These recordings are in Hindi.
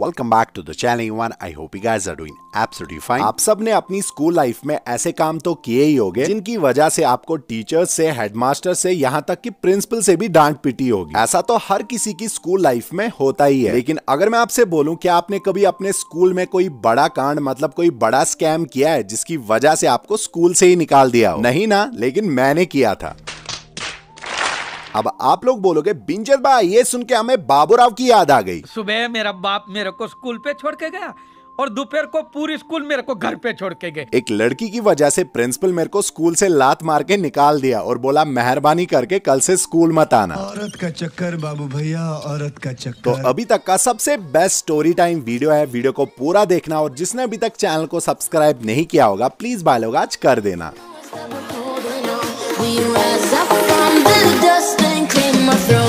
Welcome back to the channel one I hope you guys are doing absolutely fine आप सब ने अपनी स्कूल लाइफ में ऐसे काम तो किए ही होंगे जिनकी वजह से आपको टीचर्स से हेडमास्टर से यहां तक कि प्रिंसिपल से भी डांट पिटी होगी ऐसा तो हर किसी की स्कूल लाइफ में होता ही है लेकिन अगर मैं आपसे बोलूं कि आपने कभी अपने स्कूल में कोई बड़ा कांड मतलब कोई बड़ा स्कैम किया है जिसकी वजह से आपको स्कूल से ही निकाल दिया हो नहीं ना लेकिन मैंने किया था अब आप लोग बोलोगे बिंजर बा ये सुन के हमें बाबूराव की याद आ गई सुबह मेरा बाप मेरे को स्कूल पे छोड़ के गया और दोपहर को पूरी स्कूल मेरे को घर पे छोड़ के गए एक लड़की की वजह से प्रिंसिपल मेरे को स्कूल से लात मार के निकाल दिया और बोला मेहरबानी करके कल से स्कूल मत आना औरत का चक्कर बाबू भैया औरत का चक्कर तो अभी तक का सबसे बेस्ट स्टोरी टाइम वीडियो है वीडियो को पूरा देखना और जिसने अभी तक चैनल को सब्सक्राइब नहीं किया होगा प्लीज बाय लोग आज कर देना through.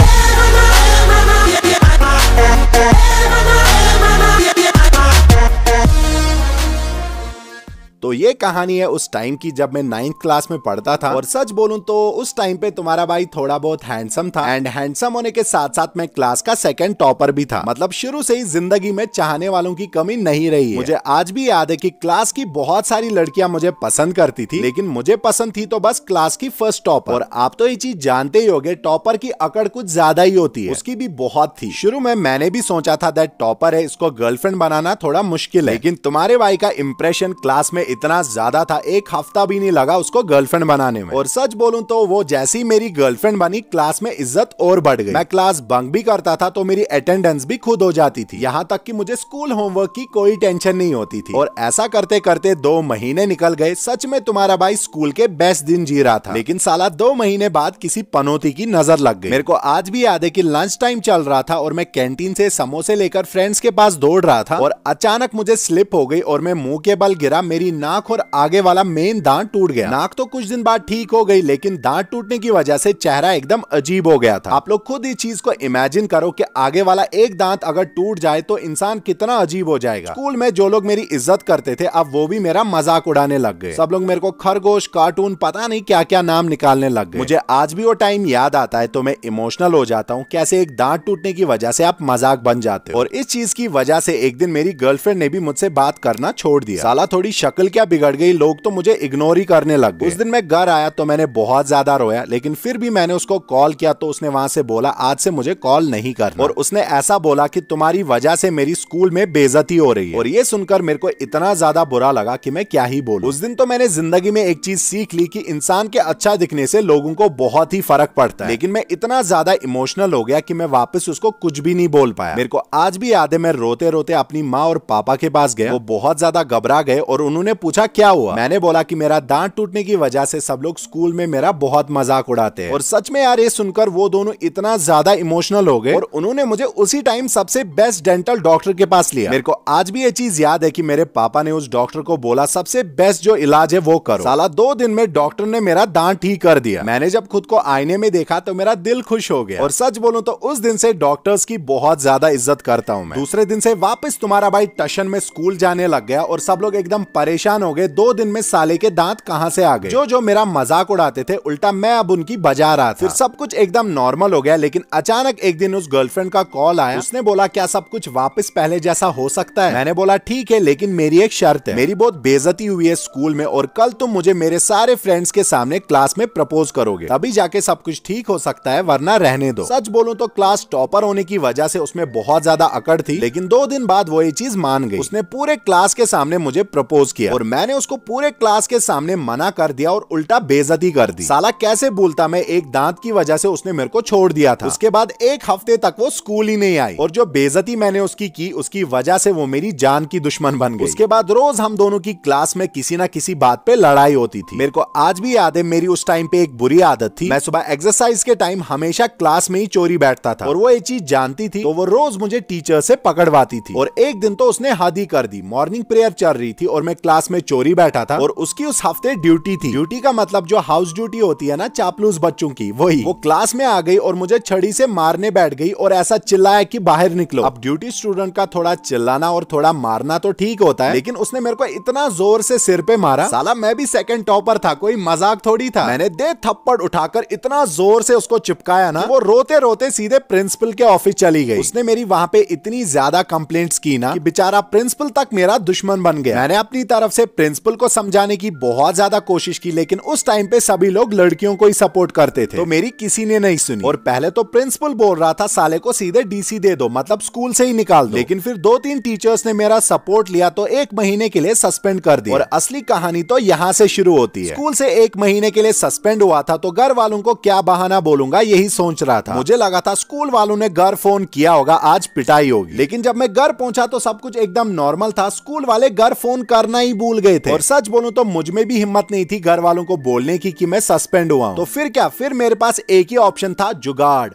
तो ये कहानी है उस टाइम की जब मैं नाइन्थ क्लास में पढ़ता था और सच बोलूं तो उस टाइम पे तुम्हारा भाई थोड़ा बहुत हैंडसम था एंड हैंडसम होने के साथ साथ मैं क्लास का सेकंड टॉपर भी था मतलब शुरू से ही जिंदगी में चाहने वालों की कमी नहीं रही है मुझे आज भी याद है की क्लास की बहुत सारी लड़कियां मुझे पसंद करती थी लेकिन मुझे पसंद थी तो बस क्लास की फर्स्ट टॉपर और आप तो ये चीज जानते ही हो टॉपर की अकड़ कुछ ज्यादा ही होती है उसकी भी बहुत थी शुरू में मैंने भी सोचा था दैट टॉपर है इसको गर्लफ्रेंड बनाना थोड़ा मुश्किल है लेकिन तुम्हारे भाई का इम्प्रेशन क्लास में इतना ज्यादा था एक हफ्ता भी नहीं लगा उसको गर्लफ्रेंड बनाने में और सच बोलूं तो वो जैसी मेरी गर्लफ्रेंड बनी क्लास में इज्जत और बढ़ गई मैं क्लास बंक भी करता था तो मेरी अटेंडेंस भी खुद हो जाती थी यहाँ तक की मुझे स्कूल होमवर्क की कोई टेंशन नहीं होती थी और ऐसा करते करते दो महीने निकल गए सच में तुम्हारा भाई स्कूल के बेस्ट दिन जी रहा था लेकिन साला दो महीने बाद किसी पनौती की नजर लग गई मेरे को आज भी याद है की लंच टाइम चल रहा था और मैं कैंटीन से समोसे लेकर फ्रेंड्स के पास दौड़ रहा था और अचानक मुझे स्लिप हो गई और मैं मुंह के बल गिरा मेरी ना नाक और आगे वाला मेन दांत टूट गया नाक तो कुछ दिन बाद ठीक हो गई लेकिन दांत टूटने की वजह से चेहरा एकदम अजीब हो गया था आप लोग खुद इस चीज को इमेजिन करो कि आगे वाला एक दांत अगर टूट जाए तो इंसान कितना अजीब हो जाएगा स्कूल में जो लोग मेरी इज्जत करते थे अब वो भी मेरा मजाक उड़ाने लग गए सब लोग मेरे को खरगोश कार्टून पता नहीं क्या क्या नाम निकालने लग गए मुझे आज भी वो टाइम याद आता है तो मैं इमोशनल हो जाता हूँ कैसे एक दांत टूटने की वजह से आप मजाक बन जाते हो और इस चीज की वजह से एक दिन मेरी गर्लफ्रेंड ने भी मुझसे बात करना छोड़ दिया साला थोड़ी शक्ल के क्या बिगड़ गई लोग तो मुझे इग्नोर ही करने लग गए उस दिन मैं घर आया तो मैंने बहुत ज्यादा रोया लेकिन फिर भी मैंने उसको कॉल किया तो उसने वहां से बोला आज से मुझे कॉल नहीं करना और उसने ऐसा बोला कि तुम्हारी वजह से मेरी स्कूल में बेजती हो रही है और ये सुनकर मेरे को इतना ज्यादा बुरा लगा कि मैं क्या ही बोलू उस दिन तो मैंने जिंदगी में एक चीज सीख ली कि इंसान के अच्छा दिखने से लोगों को बहुत ही फर्क पड़ता है लेकिन मैं इतना ज्यादा इमोशनल हो गया कि मैं वापस उसको कुछ भी नहीं बोल पाया मेरे को आज भी याद है मैं रोते रोते अपनी माँ और पापा के पास गया वो बहुत ज्यादा घबरा गए और उन्होंने पूछा क्या हुआ मैंने बोला की मेरा दांत टूटने की वजह से सब लोग स्कूल में मेरा बहुत मजाक उड़ाते हैं और सच में यार ये सुनकर वो दोनों इतना ज्यादा इमोशनल हो गए और उन्होंने मुझे उसी टाइम सबसे बेस्ट डेंटल डॉक्टर के पास लिया मेरे को आज भी ये चीज याद है की मेरे पापा ने उस डॉक्टर को बोला सबसे बेस्ट जो इलाज है वो करो साला दो दिन में डॉक्टर ने मेरा दांत ठीक कर दिया मैंने जब खुद को आईने में देखा तो मेरा दिल खुश हो गया और सच बोलूं तो उस दिन से डॉक्टर्स की बहुत ज्यादा इज्जत करता हूँ दूसरे दिन से वापस तुम्हारा भाई टशन में स्कूल जाने लग गया और सब लोग एकदम परेशान परेशान हो गए दो दिन में साले के दांत कहाँ से आ गए जो जो मेरा मजाक उड़ाते थे उल्टा मैं अब उनकी बजा रहा था फिर सब कुछ एकदम नॉर्मल हो गया लेकिन अचानक एक दिन उस गर्लफ्रेंड का कॉल आया उसने बोला क्या सब कुछ वापस पहले जैसा हो सकता है मैंने बोला ठीक है लेकिन मेरी एक शर्त है मेरी बहुत बेजती हुई है स्कूल में और कल तुम मुझे मेरे सारे फ्रेंड्स के सामने क्लास में प्रपोज करोगे तभी जाके सब कुछ ठीक हो सकता है वरना रहने दो सच बोलूं तो क्लास टॉपर होने की वजह से उसमें बहुत ज्यादा अकड़ थी लेकिन दो दिन बाद वो ये चीज मान गई उसने पूरे क्लास के सामने मुझे प्रपोज किया और मैंने उसको पूरे क्लास के सामने मना कर दिया और उल्टा बेजती कर दी साला कैसे बोलता मैं एक दांत की वजह से उसने मेरे को छोड़ दिया था उसके बाद एक हफ्ते तक वो स्कूल ही नहीं आई और जो बेजती मैंने उसकी की उसकी वजह से वो मेरी जान की दुश्मन बन गई उसके बाद रोज हम दोनों की क्लास में किसी ना किसी बात पे लड़ाई होती थी मेरे को आज भी याद है मेरी उस टाइम पे एक बुरी आदत थी मैं सुबह एक्सरसाइज के टाइम हमेशा क्लास में ही चोरी बैठता था और वो ये चीज जानती थी तो वो रोज मुझे टीचर से पकड़वाती थी और एक दिन तो उसने हादी कर दी मॉर्निंग प्रेयर चल रही थी और मैं क्लास में चोरी बैठा था और उसकी उस हफ्ते ड्यूटी थी ड्यूटी का मतलब जो हाउस ड्यूटी होती है ना चापलूस बच्चों की वही वो क्लास में आ गई और मुझे छड़ी से मारने बैठ गई और ऐसा चिल्लाया कि बाहर निकलो अब ड्यूटी स्टूडेंट का थोड़ा चिल्लाना और थोड़ा मारना तो ठीक होता है लेकिन उसने मेरे को इतना जोर से सिर पे मारा साला मैं भी सेकंड टॉपर था कोई मजाक थोड़ी था मैंने दे थप्पड़ उठाकर इतना जोर से उसको चिपकाया ना हाँ। वो रोते रोते सीधे प्रिंसिपल के ऑफिस चली गई उसने मेरी वहाँ पे इतनी ज्यादा कंप्लेंट्स की ना कि बेचारा प्रिंसिपल तक मेरा दुश्मन बन गया मैंने अपनी तरफ से प्रिंसिपल को समझाने की बहुत ज्यादा कोशिश की लेकिन उस टाइम पे सभी लोग लड़कियों को ही सपोर्ट करते थे तो मेरी किसी ने नहीं सुनी और पहले तो प्रिंसिपल बोल रहा था साले को सीधे डीसी दे दो मतलब स्कूल से ही निकाल दो लेकिन फिर दो तीन टीचर्स ने मेरा सपोर्ट लिया तो एक महीने के लिए सस्पेंड कर दिया और असली कहानी तो यहाँ से शुरू होती है स्कूल से एक महीने के लिए सस्पेंड हुआ था तो घर वालों को क्या बहाना बोलूंगा यही सोच रहा था मुझे लगा था स्कूल वालों ने घर फोन किया होगा आज पिटाई होगी लेकिन जब मैं घर पहुंचा तो सब कुछ एकदम नॉर्मल था स्कूल वाले घर फोन करना ही भूल भूल गए थे और सच बोलूं तो मुझ में भी हिम्मत नहीं थी घर वालों को बोलने की कि मैं सस्पेंड हुआ तो फिर क्या फिर मेरे पास एक ही ऑप्शन था जुगाड़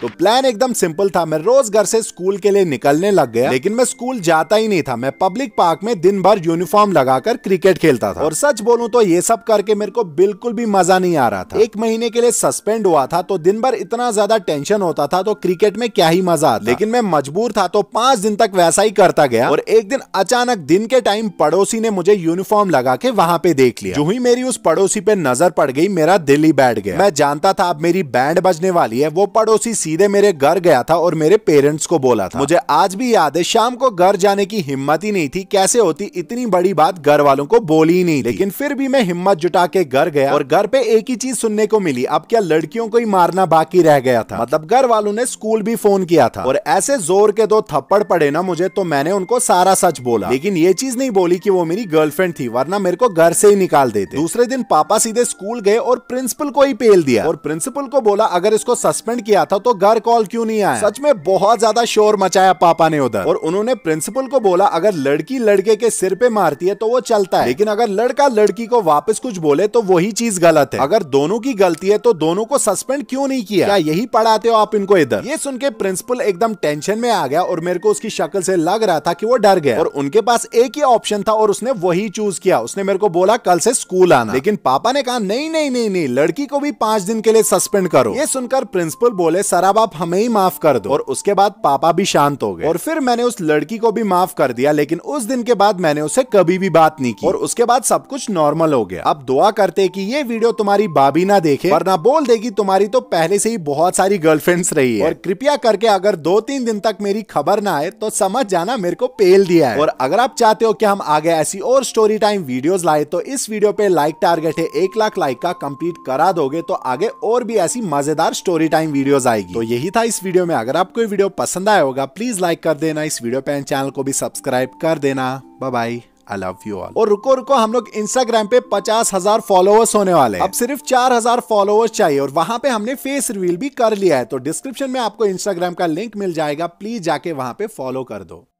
तो प्लान एकदम सिंपल था मैं रोज घर से स्कूल के लिए निकलने लग गया लेकिन मैं स्कूल जाता ही नहीं था मैं पब्लिक पार्क में दिन भर यूनिफॉर्म लगाकर क्रिकेट खेलता था और सच बोलूं तो ये सब करके मेरे को बिल्कुल भी मजा नहीं आ रहा था एक महीने के लिए सस्पेंड हुआ था तो दिन भर इतना ज्यादा टेंशन होता था तो क्रिकेट में क्या ही मजा आता लेकिन मैं मजबूर था तो पांच दिन तक वैसा ही करता गया और एक दिन अचानक दिन के टाइम पड़ोसी ने मुझे यूनिफॉर्म लगा के वहाँ पे देख लिया जो ही मेरी उस पड़ोसी पे नजर पड़ गई मेरा दिल ही बैठ गया मैं जानता था अब मेरी बैंड बजने वाली है वो पड़ोसी सीधे मेरे घर गया था और मेरे पेरेंट्स को बोला था मुझे आज भी याद है शाम को घर जाने की हिम्मत ही नहीं थी कैसे होती इतनी बड़ी बात घर वालों को बोली ही नहीं लेकिन फिर भी मैं हिम्मत जुटा के घर गया और घर पे एक ही चीज सुनने को मिली अब क्या लड़कियों को ही मारना बाकी रह गया था मतलब घर वालों ने स्कूल भी फोन किया था और ऐसे जोर के दो थप्पड़ पड़े ना मुझे तो मैंने उनको सारा सच बोला लेकिन ये चीज नहीं बोली की वो मेरी गर्लफ्रेंड थी वरना मेरे को घर से ही निकाल देते दूसरे दिन पापा सीधे स्कूल गए और प्रिंसिपल को ही पेल दिया और प्रिंसिपल को बोला अगर इसको सस्पेंड किया था तो घर कॉल क्यों नहीं आया सच में बहुत ज्यादा शोर मचाया पापा ने उधर और उन्होंने प्रिंसिपल को बोला अगर लड़की लड़के के सिर पे मारती है तो वो चलता है लेकिन अगर लड़का लड़की को वापस कुछ बोले तो वही चीज गलत है अगर दोनों की गलती है तो दोनों को सस्पेंड क्यों नहीं किया क्या यही पढ़ाते हो आप इनको इधर ये सुन के प्रिंसिपल एकदम टेंशन में आ गया और मेरे को उसकी शक्ल से लग रहा था की वो डर गया और उनके पास एक ही ऑप्शन था और उसने वही चूज किया उसने मेरे को बोला कल से स्कूल आना लेकिन पापा ने कहा नहीं नहीं नहीं नहीं लड़की को भी पांच दिन के लिए सस्पेंड करो ये सुनकर प्रिंसिपल बोले सर अब आप हमें ही माफ कर दो और उसके बाद पापा भी शांत हो गए और फिर मैंने उस लड़की को भी माफ कर दिया लेकिन उस दिन के बाद मैंने उसे कभी भी बात नहीं की और उसके बाद सब कुछ नॉर्मल हो गया अब दुआ करते कि ये वीडियो तुम्हारी भाभी ना देखे वरना बोल देगी तुम्हारी तो पहले से ही बहुत सारी गर्लफ्रेंड्स रही है और कृपया करके अगर दो तीन दिन तक मेरी खबर ना आए तो समझ जाना मेरे को पेल दिया है और अगर आप चाहते हो कि हम आगे ऐसी और स्टोरी टाइम वीडियोस लाए तो इस वीडियो पे लाइक टारगेट है एक लाख लाइक का कंप्लीट करा दोगे तो आगे और भी ऐसी मजेदार स्टोरी टाइम वीडियोस आएगी तो यही था इस वीडियो में अगर आपको ये वीडियो पसंद आया होगा प्लीज लाइक कर देना इस वीडियो पे चैनल को भी सब्सक्राइब कर देना bye bye I love you all और रुको रुको हम लोग इंस्टाग्राम पे पचास हजार फॉलोअर्स होने वाले अब सिर्फ चार हजार फॉलोअर्स चाहिए और वहां पे हमने फेस रिवील भी कर लिया है तो डिस्क्रिप्शन में आपको इंस्टाग्राम का लिंक मिल जाएगा प्लीज जाके वहां पे फॉलो कर दो